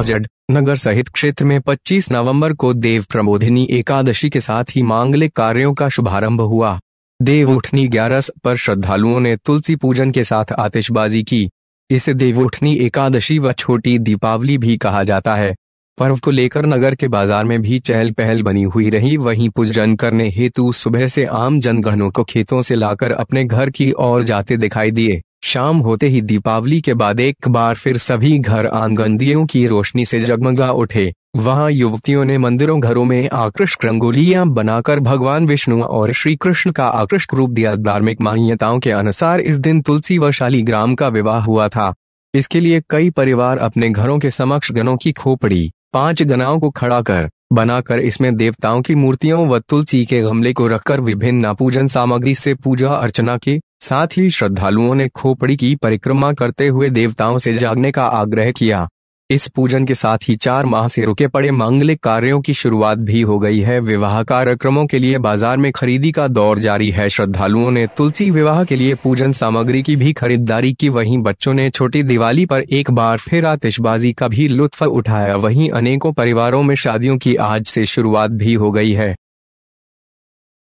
अजड नगर सहित क्षेत्र में 25 नवंबर को देव प्रबोधिनी एकादशी के साथ ही मांगलिक कार्यों का शुभारंभ हुआ देव उठनी ग्यारस पर श्रद्धालुओं ने तुलसी पूजन के साथ आतिशबाजी की इसे देवोठनी एकादशी व छोटी दीपावली भी कहा जाता है पर्व को लेकर नगर के बाजार में भी चहल पहल बनी हुई रही वहीं पूजन करने हेतु सुबह से आम जनगणों को खेतों से लाकर अपने घर की ओर जाते दिखाई दिए शाम होते ही दीपावली के बाद एक बार फिर सभी घर आंगनदियों की रोशनी से जगमगा उठे वहां युवतियों ने मंदिरों घरों में आकृष्ट रंगोलियां बनाकर भगवान विष्णु और श्री कृष्ण का आकृष्ट रूप दिया धार्मिक मान्यताओं के अनुसार इस दिन तुलसी व शालीग्राम का विवाह हुआ था इसके लिए कई परिवार अपने घरों के समक्ष गणों की खोपड़ी पांच गनाओं को खड़ा कर बनाकर इसमें देवताओं की मूर्तियों व तुलसी के गमले को रखकर विभिन्न पूजन सामग्री से पूजा अर्चना की साथ ही श्रद्धालुओं ने खोपड़ी की परिक्रमा करते हुए देवताओं से जागने का आग्रह किया इस पूजन के साथ ही चार माह से रुके पड़े मांगलिक कार्यों की शुरुआत भी हो गई है विवाह कार्यक्रमों के लिए बाजार में खरीदी का दौर जारी है श्रद्धालुओं ने तुलसी विवाह के लिए पूजन सामग्री की भी खरीदारी की वहीं बच्चों ने छोटी दिवाली पर एक बार फिर आतिशबाजी का भी लुत्फ उठाया वहीं अनेकों परिवारों में शादियों की आज से शुरुआत भी हो गई है